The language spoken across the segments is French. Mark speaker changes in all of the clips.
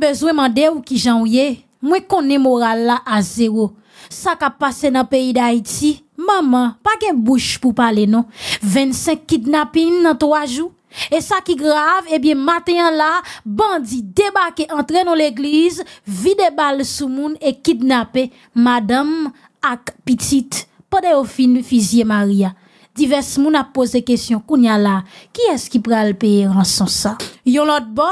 Speaker 1: de mande ou qui' jan ouye, mwen moral la à zéro ça ka passé nan pays d'Haïti, maman, pas de bouche pour parler non. 25 kidnapping nan 3 et ça qui grave, eh bien, matin là, bandit débarqué, entre dans l'église, vide bal sous moun et kidnappé madame ak petite, pas ou fin Maria divers moun posé pose question, kounya la, est-ce qui pral en son sa? Yon lot bon,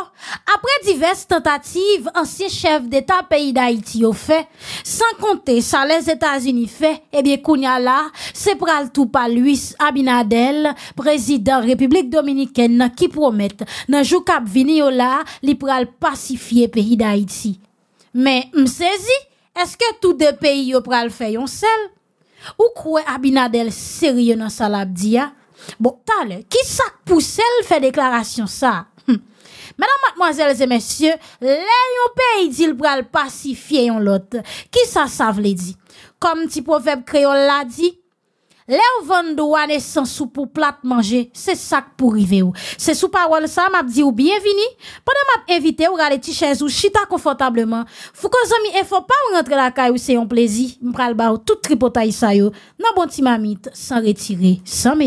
Speaker 1: Après divers tentatives, ancien chef d'état pays d'Haïti yon fait, sans compter ça, les états unis fait eh bien, kounya la, se pral tout pa Luis Abinadel, président République dominicaine, qui promet nan jou kap vini yo la, li pral pacifier pays d'Haïti. Mais msezi, que tout de peyi yo pral fait yon sel? Ou quoi Abinadel sérieux dans sa labdia? Bon, tal, qui ça pousse fait déclaration ça? Hum. Mesdames, mademoiselles et messieurs, les yon pays dit le pacifier yon l'autre. Qui ça savent, vle dit Comme petit proverbe créole l'a dit, les vendre vandou sans plate pou plat manje, se sak pour rive ou. Se sou parol sa, m'a dit ou bienvenue. Pendant m'invite ou gade ti chaise ou chita confortablement. Fou kon zami e pa ou rentre la caisse ou un plaisir. plaisir Mpral ba ou tout tripotay ça yo. Nan bon ti mamite, sans retirer, sans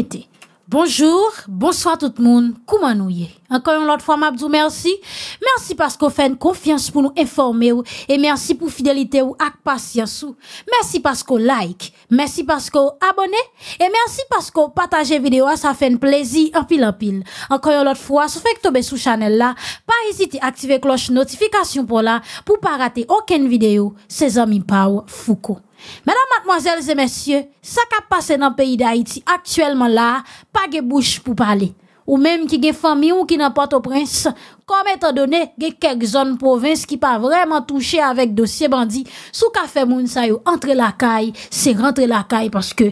Speaker 1: Bonjour, bonsoir tout monde comment y encore une autre fois, Mabdou, merci. Merci parce qu'on fait une confiance pour nous informer ou, et merci pour fidélité ou patience Merci parce qu'on like, merci parce qu'on abonnez et merci parce qu'on partage vidéo, ça fait un plaisir en pile en pile. Encore une autre fois, si vous faites tomber sous channel là, pas hésiter à activer cloche notification pour là, pour pas rater aucune vidéo. C'est amis Pau Foucault. Mesdames, mademoiselles et messieurs, ça qui passé dans le pays d'Haïti actuellement là, pas de bouche pour parler. Ou menm ki gen fami ou ki nan pato prins. Kom etadone gen kek zon provins ki pa vreman touche avèk dosye bandi. Sou kafe moun sa yo entre la kay, se rentre la kay. Paske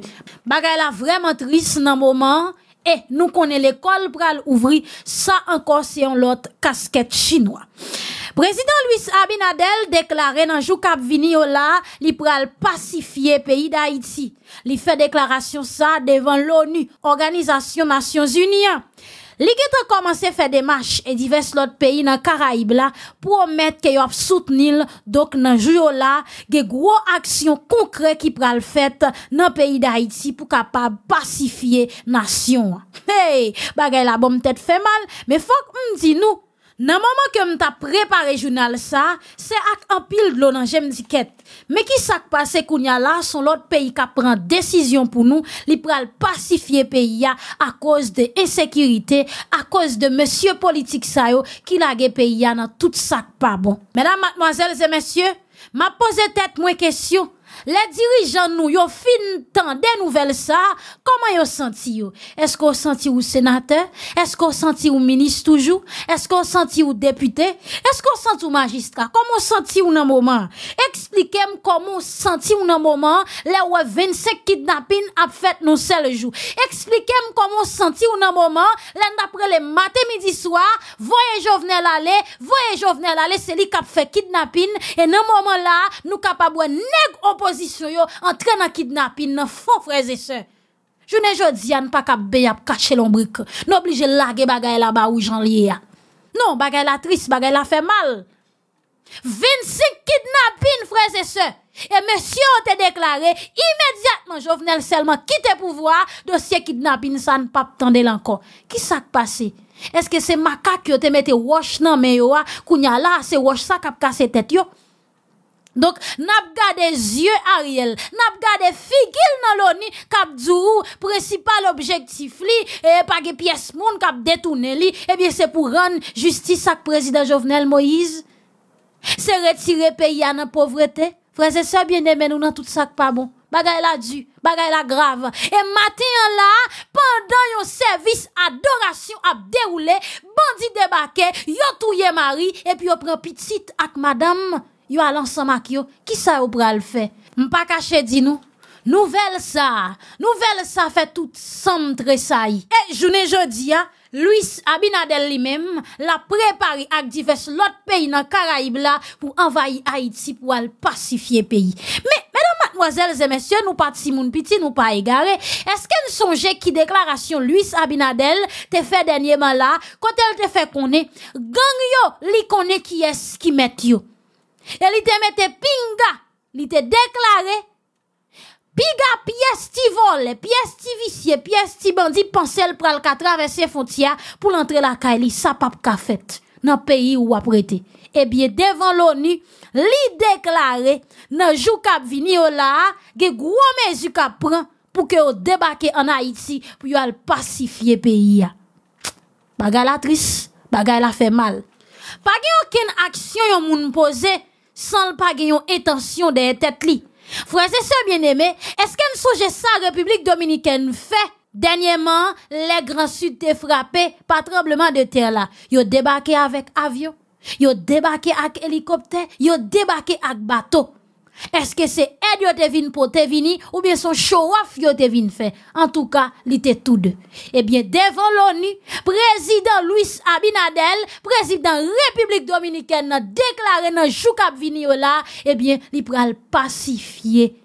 Speaker 1: bagay la vreman tris nan mouman. Et nous connaissons l'école pour ouvri, ça encore, c'est un lot casquette chinois. président Louis Abinadel déclaré dans jou cap vini là, il li pral pacifier pays d'Haïti. Il Il fait ça devant l'ONU, Organisation Nations Unies. Li ge te komanse fè demache e divers lot peyi nan Karaib la pou omet ke yo ap soutenil dok nan juyo la ge gwo aksyon konkre ki pral fèt nan peyi da Haiti pou kapab basifiye nasyon. Hey, bagay la bom tèt fè mal, me fok mdi nou. Nan mouman ke mta prepare jounal sa, se ak apil glou nan jem diket. Me ki sak pa se kounya la, son lot peyi ka pran desisyon pou nou, li pral pasifiye peyi ya a koz de esekirite, a koz de monsye politik sayo, ki nage peyi ya nan tout sak pa bon. Menan matmoazelze monsye, ma pose tet mwen kesyon, Le dirijan nou yo fin tan den nouvel sa Koman yo senti yo? Esko senti yo senate? Esko senti yo minis toujou? Esko senti yo depute? Esko senti yo magistra? Koman senti yo nan mouman? Eksplikem koman senti yo nan mouman Le wav ven se kidnapin ap fet nou sel jou Eksplikem koman senti yo nan mouman Lende apre le mate midi swa Voye jo vnen lale Voye jo vnen lale se li kap fet kidnapin E nan mouman la nou kap ap wè neg op position yo, en kidnapping kidnapin, nan fon freze se. Jounen jodi an pa kap be ap kache lon brik. lage bagay la ba ou jan liye ya. Non, bagay la triste bagay la fait mal. 25 kidnapping freze se. Et monsieur an te deklare, immédiatement jovenel dossier kidnapping pouvoa, dosye kidnapin san pa tande qui Ki sak pase? que se c'est yo te mette wosh nan men yo a, kounya la c'est wash sa kap kase tête yo? Donc, n'a gardé yeux Ariel, n'a gardé figure dans l'ONU cap du principal objectif li et pas pièces pièce moun cap détourner li, eh bien c'est pour rendre justice à président Jovenel Moïse. C'est retirer pays à la pauvreté. Frère, c'est ça bien aimé, nous dans tout ça pas bon. Bagay la du, bagay la grave. Et matin là, pendant yon service adoration a déroulé, bandit débarqué, yon touye Marie et puis yon prend petite avec madame yo qui l'ensemble qui yo ki sa yo pral fè m pa kache di Nous nouvelle ça nouvelle ça fait tout semble tressay et eh, journée jeudi, Louis hein, Luis Abinadel lui-même l'a préparé à divers autres pays dans Caraïbes là pour envahir Haïti pour aller pacifier pays. Mais mesdames mademoiselles et messieurs, nous pas de moun petit, nous pas égaré. Est-ce qu'elle songez qui déclaration Luis Abinadel t'a fait dernièrement là quand elle t'a fait connait gang yo li connait qui est ce qui met yo. Et il te mette pinga, il te déclaré Piga pièce ti vole, pièce ti vicie, pièce ti bandit, pensel pral ka traverser frontière pour entrer la kaili, sa pap ka fait dans pays où apprêté. Eh bien, devant l'ONU, li déclaré, nan jou kap vini ou la, ge gros mesu kap pran pour que débarque en Haïti pour al pacifier pays ya. Bagay la triste, bagay la fait mal. Pas aucune action yon moun pose sans le pas gagnant intention de tête li. Frères et bien-aimés, est-ce qu'elle songe ça République dominicaine fait dernièrement les grands sud t'es frappé par tremblement de terre là. Ils débarqué avec avion, ils ont débarqué avec hélicoptère, ils ont débarqué avec bateau. Est-ce que c'est te vin pour te ou bien son show-off yo te vin En tout cas, li tout deux. Eh bien, devant l'ONU, président Luis Abinadel, président république dominicaine, a déclaré nan jou Viniola, eh bien, bien il li pral pacifier.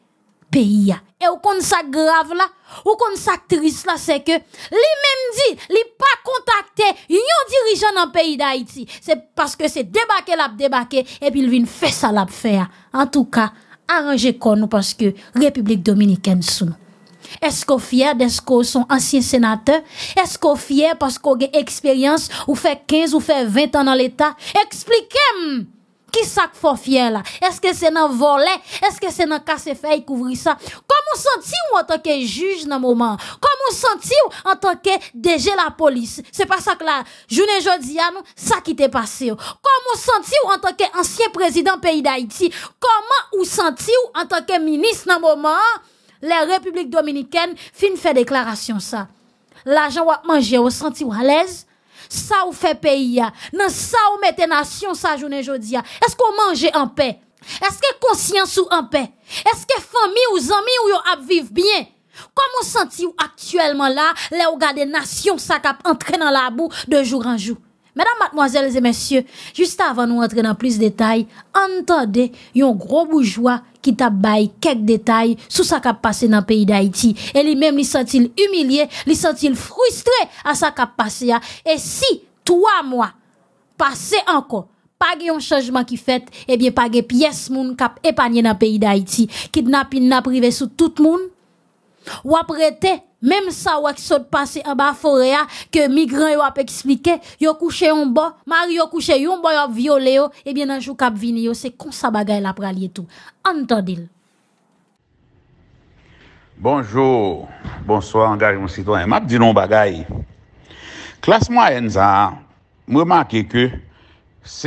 Speaker 1: Et ou kon sa grave là, ou kon sa triste là, c'est que li même dit, li pas contacté yon dirigeant dans le pays d'Haïti. C'est parce que c'est débarqué la débarqué et puis il vient faire ça la faire. En tout cas, arrangez kon nous parce que République Dominicaine sous nous. Est-ce qu'on fier son ancien sénateur? Est-ce qu'on fier parce qu'on a expérience ou fait 15 ou fait 20 ans dans l'État? Expliquez-moi! qui sac faut fier là est-ce que c'est dans volet est-ce que c'est dans casse feuille couvrir ça comment senti en tant que juge dans moment comment senti en tant que DG la police c'est pas ça que la journée jeudi à nous ça qui t'est passé comment senti en tant que ancien président pays d'Haïti comment ou senti en tant que ministre dans moment la République dominicaine fin fait déclaration ça l'agent ou manger ou senti ou à l'aise ça ou fait pays, dans ça ou mettez nation sa journée jodia Est-ce qu'on mange en paix? Est-ce que conscience ou en paix? Est-ce que famille ou amis ou yo a vivre bien? Comment senti ou actuellement là, les garder nation ça cap entre dans la boue de jour en jour? Mesdames, mademoiselles et messieurs, juste avant nous entrer dans plus de détails, entendez un gros bourgeois ki tap bay kek detay sou sa kap pase nan peyi da iti. E li menm li sentil humiliye, li sentil frustre a sa kap pase ya. E si, 3 mwa, pase anko, page yon chanjman ki fet, ebyen page piyes moun kap epanye nan peyi da iti. Kit napin naprive sou tout moun, Wap rete, mem sa wak sot pase a ba forea Ke migran wap eksplike Yo kouche yon bo, mari yo kouche yon bo Yo vio leo, ebyen anjou kap vini yo Se kon sa bagay la pralye tou Antondil
Speaker 2: Bonjou Bonsoi, an gari monsito Mab di nou bagay Klas mwa enza Mou manke ke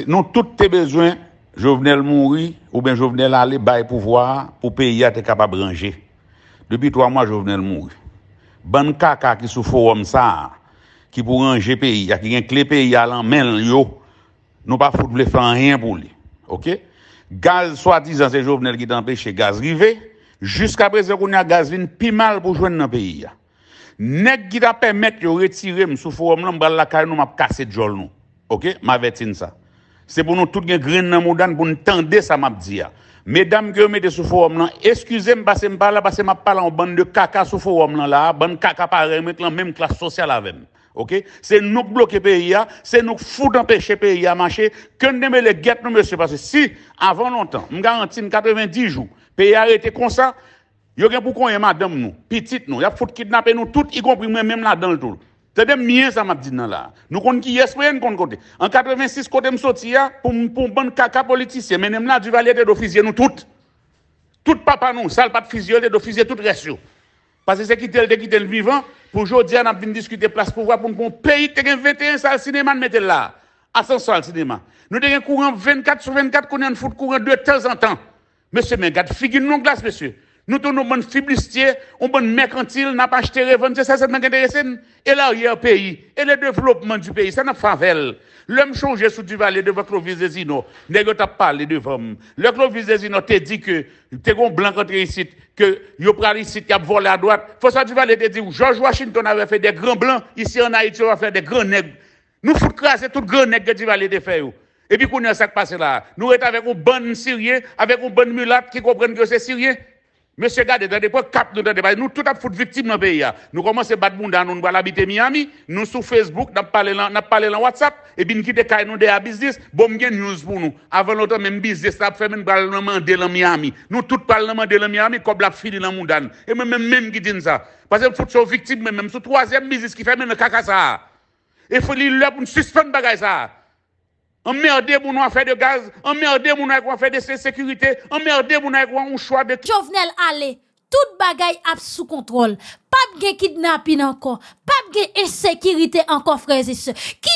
Speaker 2: Non tout te bezwen jovenel mouri Ou ben jovenel ale bay pou vwa Ou pe ya te kapab range Depi 3 mwa jovenel mou, ban kaka ki souforom sa, ki pou ranje peyi, a ki gen kle peyi alan men yo, nou pa foute ble fan rien pou li, ok? Gaz, swa dizan se jovenel gidan peyi che gaz rive, jusqu apre se koun ya gaz vin, pi mal pou jwen nan peyi ya. Nek gidan pey met yo retirem souforom lan, bal la kare nou map kase djol nou, ok? Ma vetin sa. Se pou nou tout gen gren nan mou dan pou nou tende sa map diya. Mesdames que vous mettez sous forum, excusez-moi parce que je parle, parce que en bande de caca sous forum, là, bande caca pareil, la même classe sociale avec. Ok? C'est nous bloquer pays, hein? c'est nous foutre empêcher pays à marcher, que nous les guettes, nous, monsieur, parce que si, avant longtemps, je garantis 90 jours, pays arrêtés comme ça, Yo a beaucoup de madame nous, petite nous, y a fout kidnapper nous tout, y compris moi même là dans le tout. C'est de mieux, ça m'a dit là. Nous avons qui est ce qu'on compte. En 86, quand je sorti, hein, pour un bon caca politicien, mais même là, du valet d'officier, nous tous. Tout papa nous, sale pas de physiologie, d'officier, tout reste. Parce que c'est qui tel de qui vivant, pour aujourd'hui, on a de discuter place pour voir pour un pays qui a 21 salles cinéma, de mettre là. Ascenseur le cinéma. Nous avons courant 24 sur 24, qu'on a un foot courant de temps en temps. Monsieur, mais figure non glace, monsieur. Nou tou nou moun fiblistye, moun mèkantil, napanj tere, vèm, se se se mèkantil, se se mèkantil, se se mèkantil, se se mèkantil, e la ou ye peyi, e le devlopman di peyi, se na favel. Lèm chonje sou di vali de vèklo vizezino, nek yo tap pali di vèm. Lèklo vizezino te di ke, te kon blan kontre isit, ke yo pral isit, ya bvolè a doat, fò sa di vali te di ou, George Washington avè fè de gran blan, isi anayit yo vè fè de gran neg. Nou fò krasè tout gran neg de di vali te fè ou. Mèche gade, dade kwa kap nou dade baye, nou tout ap foute viktib nan peyi ya. Nou komanse bat moun dan nou nou wala bite Miami, nou sou Facebook, nap pale lan WhatsApp, e bin kite kay nou de a bizis, bom gen news pou nou. Avan loutan men bizis, nap fe men parlèman de la Miami. Nou tout parlèman de la Miami, kob lap fili lan moun dan. E men men men gidin sa. Pasèm foute sou viktib men, men mèm sou troasyem bizis ki fe men ne kaka sa. E feli lèp nou suspèn bagay sa. emmerder mon affaire de gaz, emmerder mon affaire de sécurité, emmerder mon affaire
Speaker 1: choix de... Jovenel allez, tout bagaille ap sous contrôle. Pas de kidnapping encore, pas de insécurité encore frères et sœurs. Qui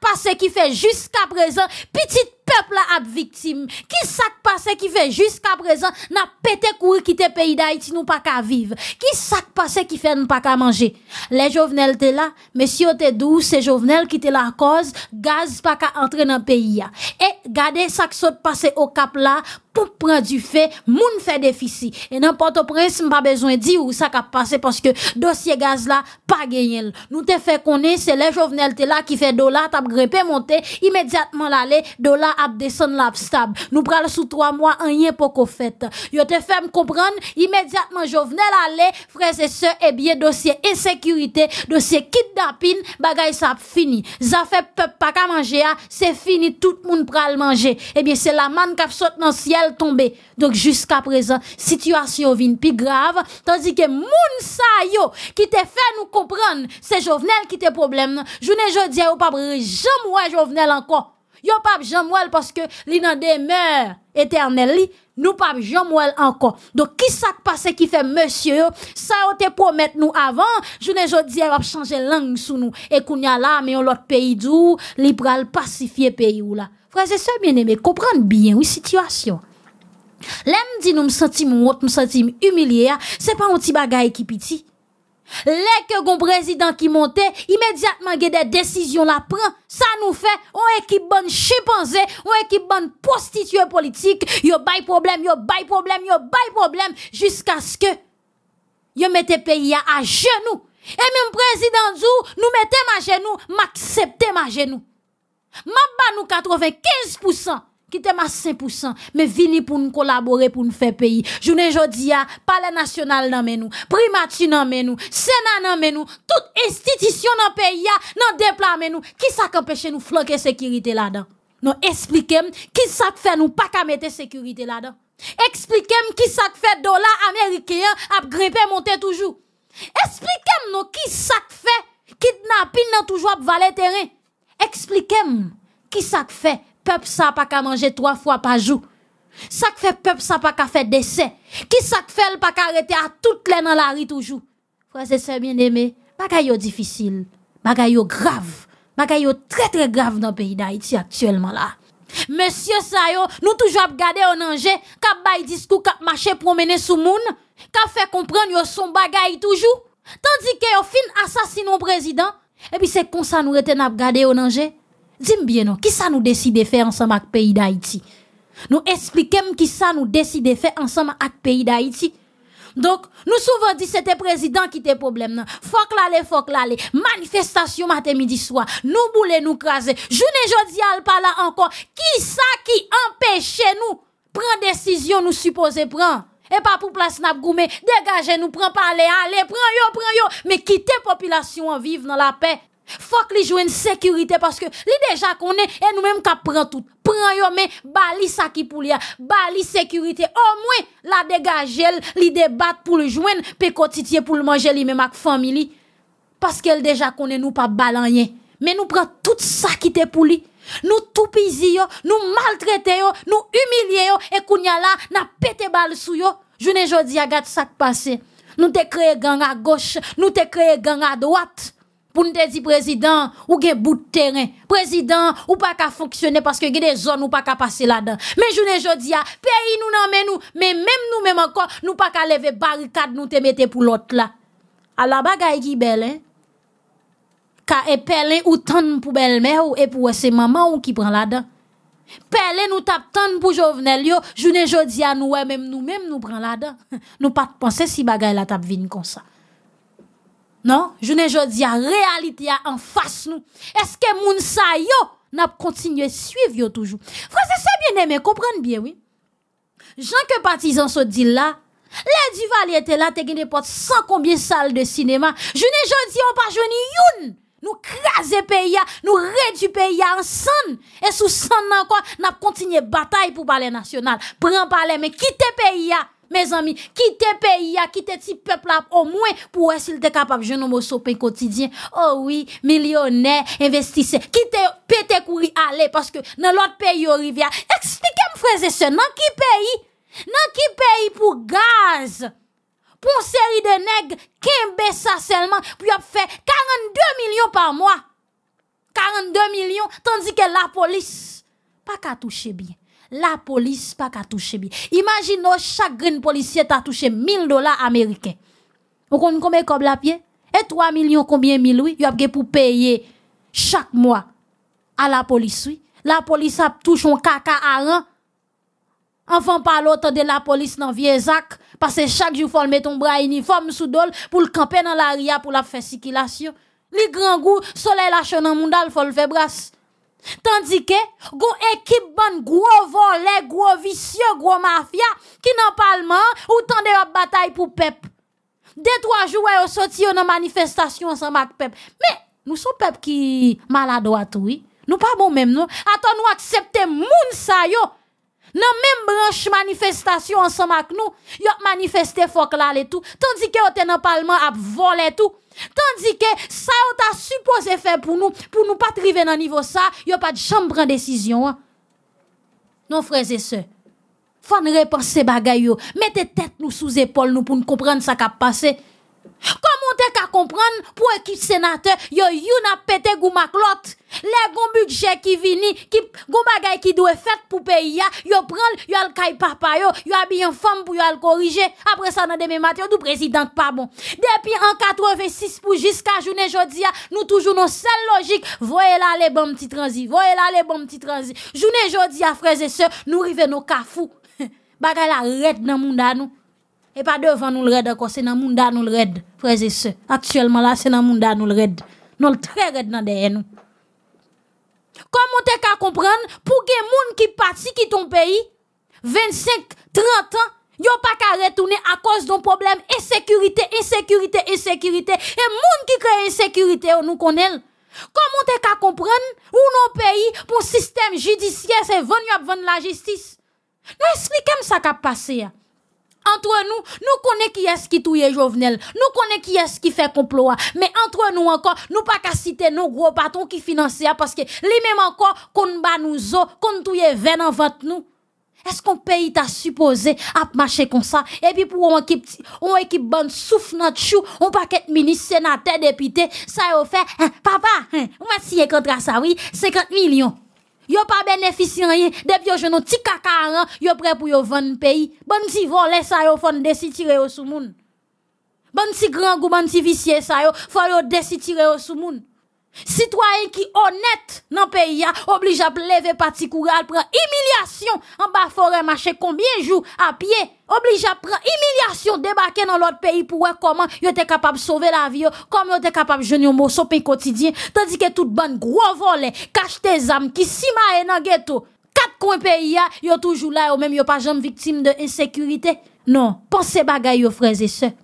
Speaker 1: pas ce qui fait jusqu'à présent petit peuple a victime Qui s'est passé qui fait jusqu'à présent n'a pété courir quitter pays d'Haïti nous pas qu'à vivre Qui s'est passé qui fait nous pas qu'à manger Les Jovenel étaient là, monsieur t'es doux, ces Jovenel qui là la cause, gaz pas qu'à entrer dans le pays Et gardez ça qui passé au cap là pour prendre du fait, moun fait déficit. Et n'importe prince, m'a besoin de dire où ça a passé parce que dossier gaz là, pas gagné. Nous te fait connaître, c'est les Jovenel là qui fait dollar, t'as grimpé, monté, immédiatement l'aller, dollar ap deson lap stab. Nou pral sou 3 mwa anye poko fet. Yo te fem kompran, imediatman jo venel ale, fre se se, e bie dosye esekurite, dosye kit dapin, bagay sa ap fini. Za fe pep pa ka manje a, se fini tout moun pral manje. E bie se la man kap sot nan siel tombe. Dok jusqu aprezen, situasyon vin pi grav, tandike moun sa yo, ki te fe nou kompran se jo venel ki te problem. Jounen jodi a ou papre, jom wè jo venel anko. Yo pas Jamwell parce que li nan demeure éternelle nous pas Jamwell encore. Donc qui ça passé qui fait monsieur ça on te promet nous avant, je ne jodi a changer langue sous nous et qu'on a là mais on l'autre pays d'où li pral pacifier pays ou là. Frères et sœurs bien-aimés, comprendre bien oui situation. L'homme dit nous me sentim autre me sentim humilié, ah. c'est pas un petit bagage qui piti. Lè ke goun prezidant ki monte, imediatman ge de desisyon la pren, sa nou fe, ou ekip bon chiponze, ou ekip bon prostitue politik, yo bay problem, yo bay problem, yo bay problem, jiska sk yo mette peyi a genou. E moun prezidant zou nou mette ma genou, maksepte ma genou. Maban nou 95%. qui t'aime à 5%, mais vini pour nous collaborer, pour nous faire pays. Journée jodia, palais national nan nous, primati nan nous, sénat nan nous, toute institution nan pays, nan déplat nous, qui ça qu'empêche nous flanquer sécurité là-dedans? Non, expliquez-moi, qui ça fait nous pas qu'à mettre sécurité là-dedans? Expliquez-moi qui ça fait dollars américain à grimper monter toujours. Expliquez-moi qui ça fait kidnapping nan toujours valer terrain. Expliquez-moi qui ça fait peuple ça pas qu'à manger trois fois par jour. Ça que fait peuple ça pas qu'à faire décès. Qui ça que fait pas qu'à arrêter à toutes les dans la rue toujours. Frère et sœurs bien-aimés, bagay difficile, bagay grave, bagay très très grave dans le pays d'Haïti actuellement là. Monsieur ça yo, nous toujours regarder en danger, cap bay discours, cap marcher promener sous moun, qu'a fait comprendre yo son bagay toujours. Tandis que yo fin assassinons président, et puis c'est comme ça nous reten à regarder en danger dis bien, non, qui ça nous décide de faire ensemble avec le pays d'Haïti Nous expliquons qui ça nous décide de faire ensemble avec le pays d'Haïti. Donc, nous souvent dit c'était président qui était problème. Faut que l'aller, faut l'aller. Manifestation matin, midi, soir. Nous voulons nous craser. je jodi, al pas là encore. Qui ça qui empêche nous prendre décision nous supposer prendre? Et pas pour place n'a goumé. Dégagez nous, pas aller allez, prends yo, prends yo. Mais quittez population en vivre dans la paix. Faut les joues sécurité parce que li déjà est et nous même qu'a tout. Prend yo mais bali ça qui pou bali sécurité au moins la dégager li débat pour le les pécotitier pour le manger les même family famille parce qu'elle déjà ne nous pas balan mais nous prend tout ça qui te pour Nous toupisio, nous maltraiter nous humilier et kounya là n'a pété bal sou yo. Je ne jodi a sa ça passé. Nous te créé gang à gauche, nous te créé gang à droite. Poun te di prezidant, ou gen bout teren, prezidant ou pa ka foksyone paske gen de zon ou pa ka pase ah, la dan. Men jounen jodia, peyi nou nan men nou, men men nou men man kon, nou pa ka leve barkad nou te mette pou lot la. A la bagay ki belen, ka e pelen ou tan pou belmen ou e pou wese maman ou ki pran la dan. Pelen ou tap tan pou jovenel yo, jounen jodia ah, nou wè men nou men nou pran la dan. Nou pa te pense si bagay la tap vin kon sa. Non, je ne jodi à réalité en face nous. Est-ce que moun sa yo n'a continué suivre toujours? Frère, c'est bien aimé, comprenez bien, oui. Jean que partisan se dit là, les Valley était là, te gagné pas sans combien salles de cinéma. Je ne jodi on pas joué youn. Nous craser pays, nous réduire pays ensemble. Et sous son encore, n'a continué bataille pour parler national. Prends parler, mais quitte pays. Mez ami, ki te peyi ya, ki te ti peplap, o mwen pou esil te kapap, jenon mou sope yon kotidyen, owi, oh milyonè, investise, ki te pete kouri, ale, paske nan lot peyi yon rivya, eksplike m freze se, nan ki peyi, nan ki peyi pou gaz, pou m seri de neg, ke m besa selman, pou yop fe 42 milyon pa mwa, 42 milyon, tandi ke la polis, pa ka touche bien. la police pas qu'à toucher bien. Imagine chaque policier t'a touché 1000 dollars américains. Vous comprenez combien comme la pied Et 3 millions combien mille oui, avez a pour payer chaque mois à la police La police a touché un caca à un. Enfin par l'autre de la police dans vieux sac parce que chaque jour faut mettre un bras uniforme sous dol pour le camper dans l'arrière pour la faire circulation. Les grands goûts, soleil la dans le monde, faut le faire brasse. Tandike, gwo ekip ban gwo vole, gwo visye, gwo mafia Ki nan palman, ou tande wap batay pou pep De twa jouwe yo soti yo nan manifestasyon ansemak pep Me, nou son pep ki malado atou Nou pa moun menm non. nou Ata nou aksepte moun sa yo Nan menm branche manifestasyon ansemak nou Yo manifesté fok lal etou Tandike, ote nan palman ap vole etou Tandis que ça, on supposé faire pour nous, pour nous pas arriver dans niveau ça, il a pas de chambre en décision. Hein. Non, frères et sœurs. Faut repenser bagay Mettez tête nous sous épaule nous pour nous comprendre ça qui a passé. Comment t'es qu'à comprendre pour équipe sénateur, yo you n'a pété gouma clotte. Les gon budget qui vini, qui gon bagay qui doit faire pour pays ya, yo prend yo al kay papa yo, yo habille une femme pour yo al corriger. Après ça dans demain matin du président pas bon. Depuis en 86 pour jusqu'à journée jodia, nous toujours nos seule logique, voyez là les bon petit transi, voyez là les bon petit transi. Journée jodia, frères et sœurs, nous rive nos cafou. bagay la red dans monde nous. Et pas devant nous le red encore C'est dans monde nous le le red, et sœurs. Actuellement là, c'est dans monde monde nous le red. Nous le très red dans Comment nou. Comment ou te ka pour que les moun qui ton pays, 25, 30 ans, yo pas pas retourner à cause d'un problème insécurité, insécurité, insécurité. Et gens qui crée insécurité, on nous connaît. Comment t'es qu'à comprendre ou nos pays pour système judiciaire c'est venu à la justice? Nous expliquons ça qu'a passé. Hein entre nous, nous connaissons qui est-ce qui touille Jovenel, nous connaissons qui est-ce qui fait complot, mais entre nous encore, nous pas qu'à citer nos gros patrons qui financent parce que les mêmes encore, qu'on bat nous autres, qu'on touille 20 en vente nous. Est-ce qu'on paye t'a supposé à marcher comme ça? Et puis pour une équipe, on équipe bonne souffle notre chou, on paquet ministre, sénateur, député, ça y fait, hein, papa, hein, on va signer à ça, oui, 50 millions. Yo pa beneficyen ye, deb yo jenon ti kakaran, yo pre pou bon yo ven peyi. Bon si vo le sa yo fon desi tire yo sou moun. Bon si gran gou ban ti visye sa yo, fon yo desi tire yo sou moun. Citoyen ki onet nan peyi ya Oblija pleve pati koural Pren emilyasyon An ba forem ache konbyen jou apye Oblija pren emilyasyon Debake nan lot peyi pouwe Koman yo te kapab sove la vi yo Koman yo te kapab jen yon mou sope yon kotidyen Tandike tout ban gro volen Kache te zam ki si ma e nan geto Kat kon peyi ya Yo toujou la yo menm yo pa jom viktim de esekurite Non, pense bagay yo freze se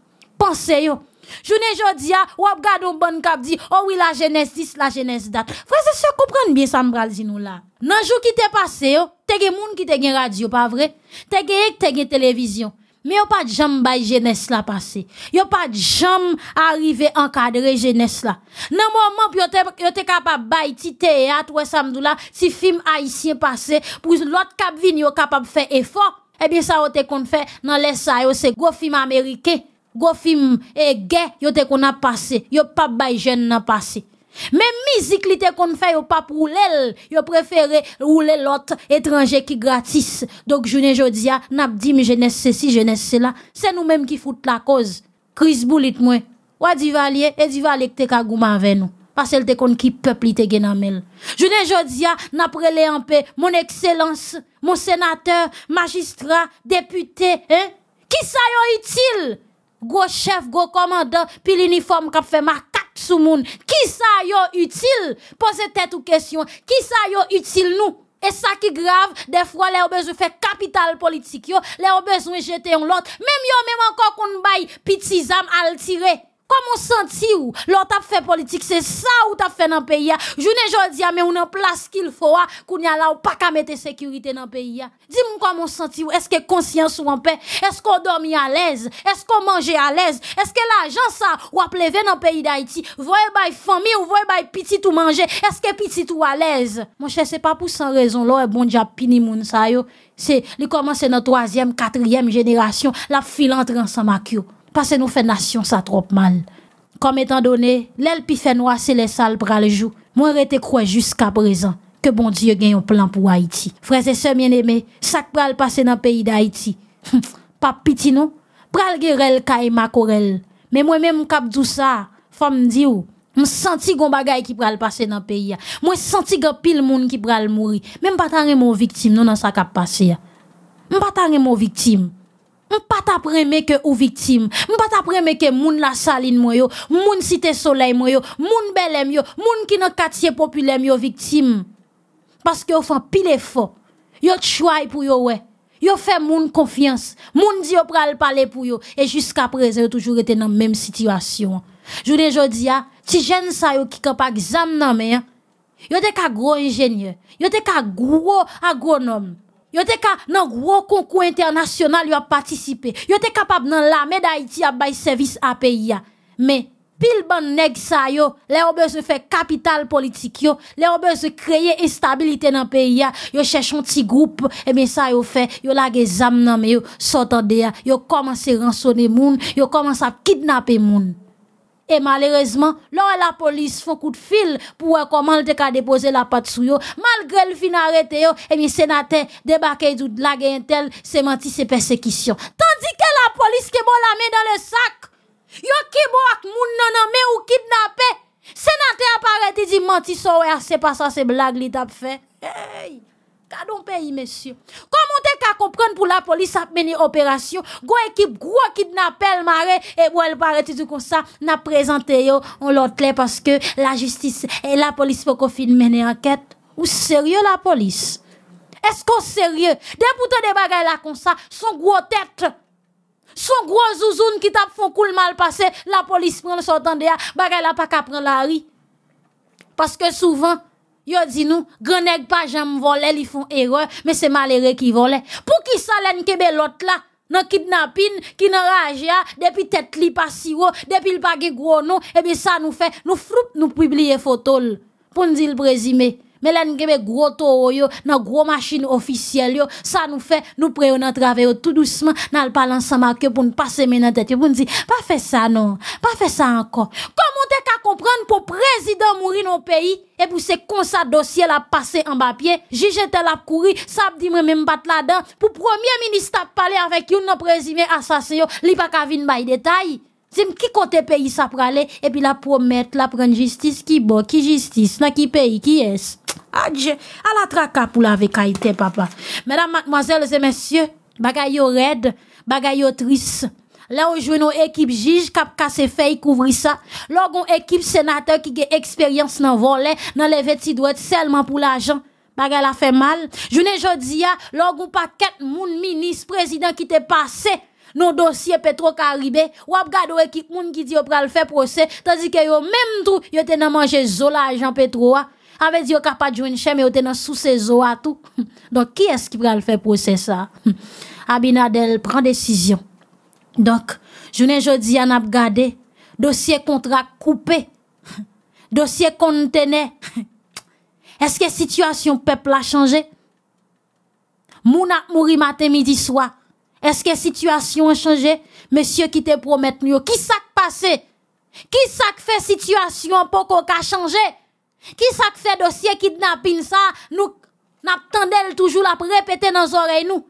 Speaker 1: Pense yo Jounen jodia, wap gade un bon kap di, oh oui la jeunesse la jeunesse date. Frère, se comprendre bien ça m'bral di nou là. Nan jou qui t'es passé, oh, t'es gen moun qui t'es gen radio, pas vrai? t'es gen ek, te gen télévision. Mais a pas de jam bay jeunesse la passé. a pas de jam arrivé encadrer jeunesse la. Nan moment yon te, a te capable bay ti théâtre ou samdou la, film haïtien passé, pour l'autre cap vin yon capable faire effort. Eh bien, ça, on te fait, dans les ça, c'est gros film américain. Go film et eh, gay yo te qu'on a passé yo pas bay jeune nan passé mais musique li te qu'on fait yo pas pour l'el yo préféré rouler l'autre étranger qui gratis donc journée jodia n'a dit mais jeunesse ceci jeunesse cela c'est nous mêmes qui fout la cause Chris boulit moi ou divalier et eh, divalier te kagouma avec nous parce qu'elle te kon qui peuple te genamel. Je ne jodia, n'a en paix, mon excellence, mon sénateur, magistrat, député, hein? Qui ça yo utile? gros chef, gros commandant, puis l'uniforme qu'a fait ma quatre sous monde. Qui ça yo utile? Posez tête ou question. Qui ça yo utile nous? Et ça qui grave, des fois, les ont besoin faire capital politique, yo, les ont besoin jeter un lot. Même yo, même encore qu'on bail, petit zam le tirer. Kwa moun santi ou, lò tap fè politik, se sa ou tap fè nan peyi ya. Jounen jòl diya, men ou nan plas ki l fòwa, koun ya la ou pak a mette sekurite nan peyi ya. Di moun kwa moun santi ou, eske konsyans ou an pe, eske ou dormi alèz, eske ou manje alèz, eske la jan sa ou ap leve nan peyi da iti. Voye bay fami ou voye bay piti tou manje, eske piti tou alèz. Mon chè, se pa pou san rezon lò, e bon dja pini moun sa yo. Se, li komanse nan 3èm, 4èm jeneration, la filan tran san makyo. parce que nous fait nation ça trop mal. Comme étant donné, l'elpi fait noir, c'est les sales bras le jour. Moi, été croit jusqu'à présent que bon Dieu gagne un plan pour Haïti. Frères et sœurs bien-aimés, ça pral passer dans le pays d'Haïti. Hum, pas piti non? Pral gerel ma korel. Mais moi-même, cap dou ça, femme dit ou. senti gon bagay qui pral passer dans le pays. Moi senti gon pile moun qui pral mourir. Même pas tant mon victime, non, dans ça cap passer. M'pas mon victime m pa que ou victime m pa ta moun la saline moyo moun site soleil moyo moun belem yo, moun ki nan katye populem yo parce que yo fan pile fort yo tchouay pou yo wè yo fe moun confiance moun di yo pral parler pou yo, et jusqu'à présent yo toujours rete nan situation situation Jounen jodi ya, ah, ti jeune sa yo ki pas exam nan men, hein. yo te ka gros ingénieur yo te ka gros agronome Yo te ka nan gros concours international yo a participé. Yo te capable nan l'armée d'Haïti a bay service à pays Mais pile bon nèg sa yo, les ont besoin faire capital politique yo, les ont besoin créer instabilité dans pays Yo cherche un petit groupe et bien ça yo fait, yo lage zam nan mais yo sortande ya, yo commence rançonner moun, yo commencé à kidnapper moun et malheureusement là la police font coup de fil pour recommander comment le déposé la patte sous yon. malgré le fin arrêté yo et eh bien sénateur débarqué et la gain tel c'est menti c'est persécution tandis que la police qui bon la main dans le sac yo qui bon ak moun nan nan ou kidnappé sénateur apparaît dit menti so c'est pas ça c'est blague li t'a fait Gardez on pays, monsieur. Comment t'es qu'à comprendre pour la police à mener opération? Gros équipe, gros kidnappel, maré, et où elle paraît tout comme ça, n'a présenté yo, on clair parce que la justice et la police faut qu'on finisse mener enquête. Ou sérieux, la police? Est-ce qu'on sérieux? Des boutons de bagages comme ça, son gros tête. Son gros zouzoun qui tape font coule mal passé, la police prend le sort la bagay n'a pas qu'à prendre la ri. Parce que souvent, Yo nous, nou, nèg pa jam vole, li font erreur, mais c'est malere qui vole. Pour ki salen len kebe lot la? nan kidnapping, qui nan rage depuis tête li pas siro, depuis le pas gros et eh bien ça nous fait, nous froupe, nous publier photo pour nous dire le mais là, nous gros taureau, dans gros machine officielle, ça nous fait, nous prenons notre travail tout doucement, dans le parlant ensemble pour nous passer la tête, pour nous dire, pas fait ça, non, pas fait ça encore. Comment t'es qu'à comprendre pour président mourir dans le pays, et pour c'est comme ça dossier la passé en papier, juge la à courir, ça dit même battre là-dedans, pour premier ministre parler avec une président assassin, il pas qu'à venir détail compte ki kote pour sa et puis la promettre, la prendre justice, Qui bon Qui justice, nan ki qui ki Adieu Elle la traka pou la vécaïté, papa. Mesdames, mademoiselles et messieurs, bagay yo red, bagay yo tris. Là, on joue nos équipes juges qui cassé feuille couvrir ça. Là, on équipe sénateur qui a expérience dans voler dans les vêtis droite seulement pour l'argent. Bagay a fait mal. Je ne jodi a, là, on moun ministre président qui t'est passé nos dossiers Petro-Caribé, ou ap ou équipe moun qui dit yo pral faire procès, tandis que yo même tout, yo te nan manje zola agent Petro Avec yo capable joindre mais yo te nan sous ses à tout. Donc qui est-ce qui pral faire procès ça? Abinadel prend décision. Donc, je ne jodi an ap gade, dossier contrat coupé. Dossier conteneur. Est-ce que situation peuple a changé? Moun ap mouri matin midi soir. Est-ce que situation a changé? Monsieur qui te promet nous, qui s'est passé? Qui ça fait situation pour qu'on a changé? Qui ça fait dossier kidnapping ça? Nous, n'attendons toujours la répéter dans nos oreilles nous.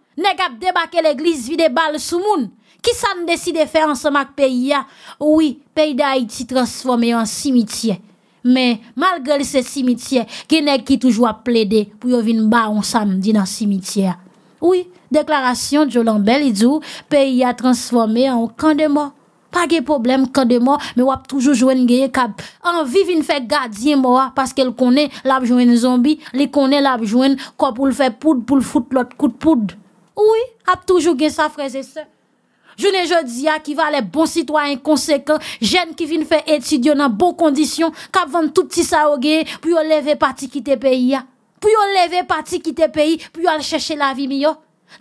Speaker 1: avons débarqué l'église vide balle sous moun. Qui ça décide de faire ensemble avec pays Oui, pays d'Haïti transformé en cimetière. Mais malgré ce cimetière, qui nèg qui toujours a plaidé pour y vin ba on samedi dans cimetière. Ou yi, deklarasyon diyo lan bel idzou, peyi a transforme an kande mwa. Pa ge problem kande mwa, me wap toujou jwen geye kab. An vi vin fe gadiye mwa, paske l konen lab jwen zombi, li konen lab jwen kwa pou l fe poud pou l fout lot kout poud. Ou yi, wap toujou gen sa freze se. Jounen jodi ya ki va le bon sitwa inkonsekwen, jen ki vin fe etidyo nan bon kondisyon, kab van touti sa ou geye, pou yo leve pati kite peyi ya. pou yo leve pati kite peyi, pou yo al chèche la vi mi yo?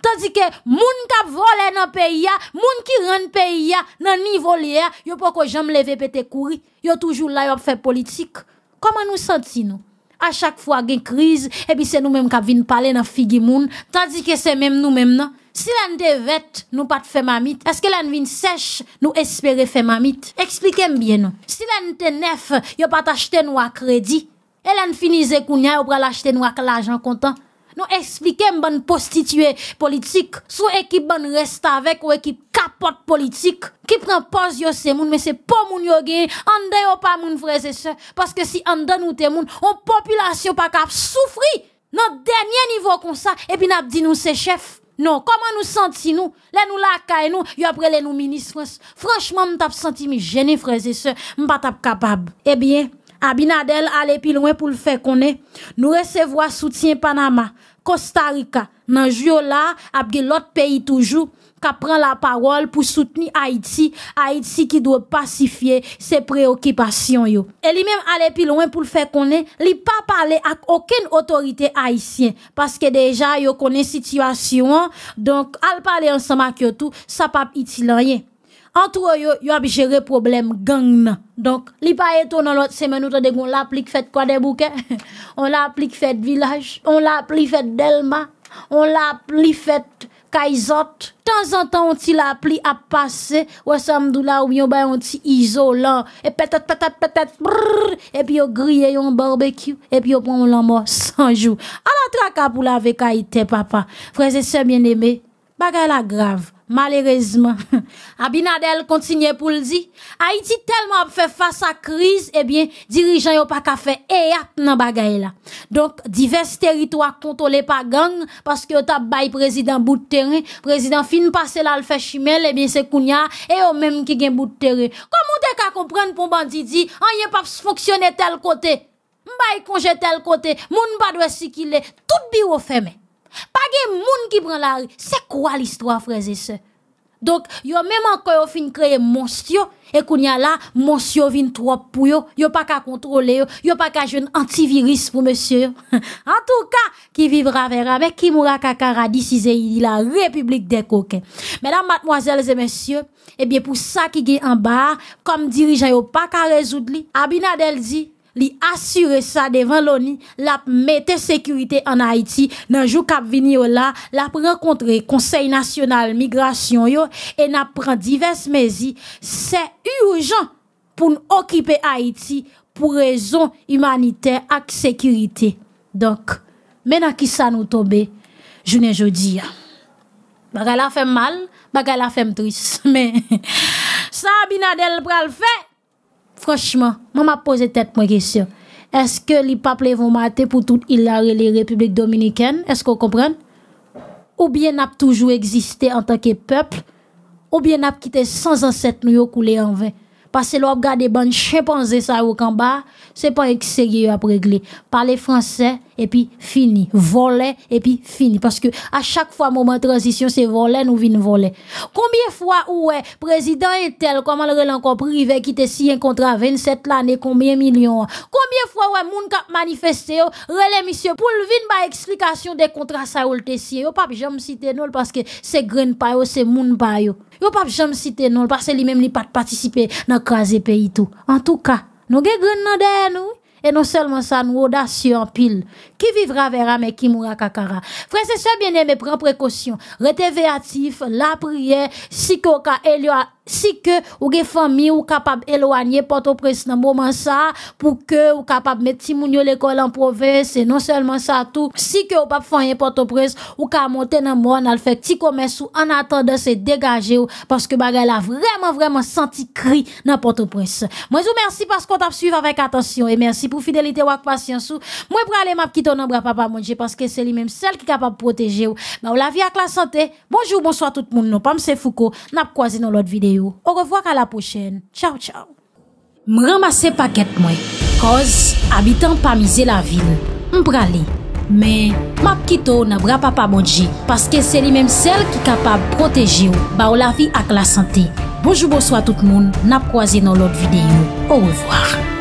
Speaker 1: Tandike, moun kap vole nan peyi ya, moun ki ren peyi ya, nan nivoli ya, yo pou ko jom leve pe te kouri, yo toujou la yo ap fè politik. Koman nou santi nou? A chak fwa gen kriz, ebi se nou mèm kap vin pale nan figi moun, tandike se mèm nou mèm nan. Si lèn te vet, nou pat fè mamit. Eske lèn vin sech, nou espere fè mamit. Eksplikem bien nou. Si lèn te nef, yo pat achte nou akredi. Hélène finise kounya ou pral acheter nous avec l'argent content. Nous une bonne prostituée politique, soit équipe bonne reste avec ou équipe capote politique qui prend pose yo c'est moun mais c'est pas moun yo gagne en yo pas moun frères et parce que si en nous te moun on population pas cap souffrir Notre dernier niveau comme ça et puis n'a dit nous c'est chef non, comment nous senti nous Là nous la caille nous, y après les nous ministres Franchement, m'tap senti mi gêné frères et sœurs, m'pas capable. Eh bien, Abinadel allait plus loin pour le faire connaître. Nous recevons soutien Panama, Costa Rica, dans là, abgé l'autre pays toujours qui prend la parole pour soutenir Haïti, Haïti qui doit pacifier ses préoccupations. Et lui-même allait plus loin pour le faire connaître, il pas parler à aucune autorité haïtienne, parce que déjà, il connaît situation, donc, elle parle ensemble avec tout, ça pas utile rien entre eux, ils ont géré problème gang. Donc, li pas étonnant l'autre semaine, nous on l'applique fait quoi des bouquets? on l'applique fait village, on l'applique fait Delma, on l'applique fait Kaizot. De temps en temps, on t'y l'appli à passer, ou samdou là, ou bien bah, on t'y isolant, et peut-être, peut-être, peut-être, et puis on grille un barbecue, et puis on prend l'amour 100 jours. À la traka pour la vekaïté, papa. Frères et sœurs bien-aimés, bagay grave. Malheureusement, Abinadel continue pour le dire. Haïti tellement fait face à crise, eh bien, dirigeants n'ont pas qu'à faire et nan bagay la. Donc, divers territoires contrôlés par gang, parce que tap de président bout de terrain, président fin passé là, le fait chimel, eh bien, c'est Kounya et eux même qui gagne bout de terrain. Comment t'es qu'à comprendre pour bandit dit, on ah, pas fonctionner tel côté, pas congé tel côté, moun pas doit si qu'il est, tout bureau fermé. Pas de monde qui prend la rue. C'est quoi l'histoire, frères et sœurs? Donc, yo même encore yo fin créer monstre, et qu'on y a là monsieur vin trop pour yo, yo pas qu'à contrôler yo, yo pas qu'à un antivirus pour monsieur. en tout cas, qui vivra verra Mais qui mourra kakara d'ici si la République des coquins. Mesdames, mademoiselles et messieurs, eh bien pour ça qui est en bas, comme dirigeant yo pas qu'à résoudre li, Abinadel dit li asyre sa devan loni lap mette sekurite an Haiti nanjou kap vini yo la lap rekontre konsey nasyonal migrasyon yo e nap pran divers mezi se urjan pou nou okipe Haiti pou rezon humanite ak sekurite dok mena ki sa nou tobe jounen jodi ya bagala fem mal bagala fem tris sa binadel pral fe franchement, me pose tête moi question. Est-ce que les peuples vont mater pour toute les République dominicaine? Est-ce qu'on comprend? Ou bien n'a toujours existé en tant que peuple? Ou bien n'a quitté sans ancêtre nous couler en vain? Parce que l'on regarde des bonnes chimpanzés ça au bas, c'est pas sérieux à régler. Parler français, et puis fini. volé, et puis fini. Parce que à chaque fois, moment de transition, c'est volé, nous vînes voler. Combien de fois, ouais, président est tel, comment le encore privé, qui te signé un contrat 27 l'année, combien millions? Combien de fois, ouais, moun kap manifesté, relais monsieur, pour le vin, explication des contrats, ça, ou le tessier, yo, pas jamais citer nous, parce que c'est gren pa yo, c'est moun pa yo. Yo pas jamais citer nous, parce que lui-même, il pas participer dans crasé pays tout. En tout cas, nous gè grain nan derrière nous. Et non seulement ça, nous audacieux en pile qui vivra verra, mais qui mourra kakara. Frère, c'est ça, bien aimé, prends précaution. Restez la prière, si koka si que ou gen famille ou capable éloigner Port-au-Prince dans moment ça pour que ou capable mettre ti moun l'école en province et non seulement ça tout si que ou pas faire Port-au-Prince ou ka monter dans mon al fait petit commerce ou en attendant se dégager parce que bagay la vraiment vraiment senti cri dans Port-au-Prince. Moi vous merci parce qu'on t'a suivi avec attention et merci pour fidélité ou patience. Moi pour aller m'a nan bra papa monje paske se li menm sel ki kapab proteje ou ba ou la vi ak la sante bonjou bonso a tout moun nan pa mse fuko nap kwa zi nan lot videyo ou revoak a la pochene chow chow m ramase paket mwen koz abitan pa mize la vil m prale men map kito nan bra papa monje paske se li menm sel ki kapab proteje ou ba ou la vi ak la sante bonjou bonso a tout moun nap kwa zi nan lot videyo ou revoak